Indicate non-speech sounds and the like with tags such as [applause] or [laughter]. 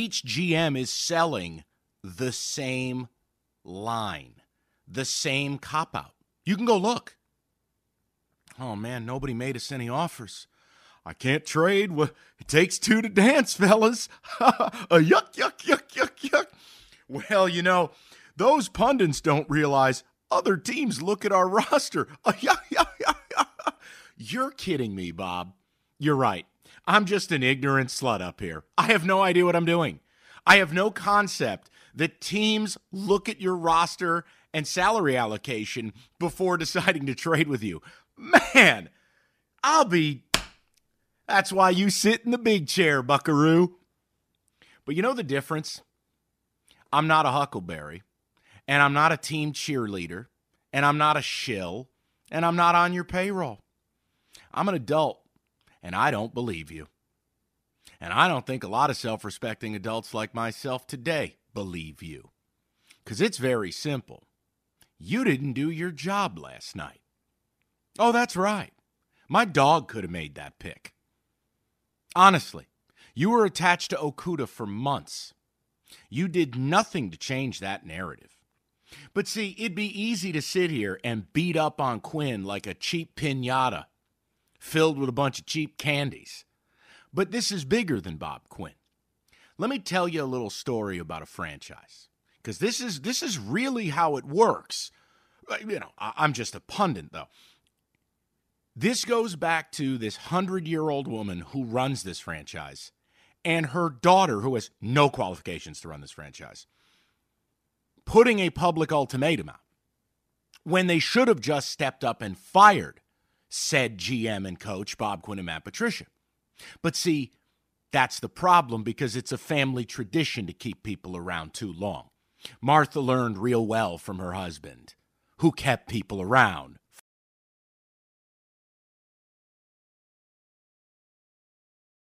each GM is selling the same line, the same cop out. You can go look. Oh man, nobody made us any offers. I can't trade. it takes two to dance, fellas. [laughs] yuck, yuck, yuck, yuck, yuck. Well, you know, those pundits don't realize other teams look at our roster. [laughs] You're kidding me, Bob. You're right. I'm just an ignorant slut up here. I have no idea what I'm doing. I have no concept that teams look at your roster and salary allocation before [laughs] deciding to trade with you. Man, I'll be. That's why you sit in the big chair, buckaroo. But you know the difference? I'm not a huckleberry, and I'm not a team cheerleader, and I'm not a shill, and I'm not on your payroll. I'm an adult and I don't believe you. And I don't think a lot of self respecting adults like myself today believe you. Because it's very simple. You didn't do your job last night. Oh, that's right. My dog could have made that pick. Honestly, you were attached to Okuda for months. You did nothing to change that narrative. But see, it'd be easy to sit here and beat up on Quinn like a cheap pinata filled with a bunch of cheap candies. But this is bigger than Bob Quinn. Let me tell you a little story about a franchise because this is this is really how it works. Uh, you know, I'm just a pundit though. This goes back to this 100 year old woman who runs this franchise and her daughter, who has no qualifications to run this franchise, putting a public ultimatum out when they should have just stepped up and fired said GM and coach Bob Quinn and Matt Patricia. But see, that's the problem because it's a family tradition to keep people around too long. Martha learned real well from her husband, who kept people around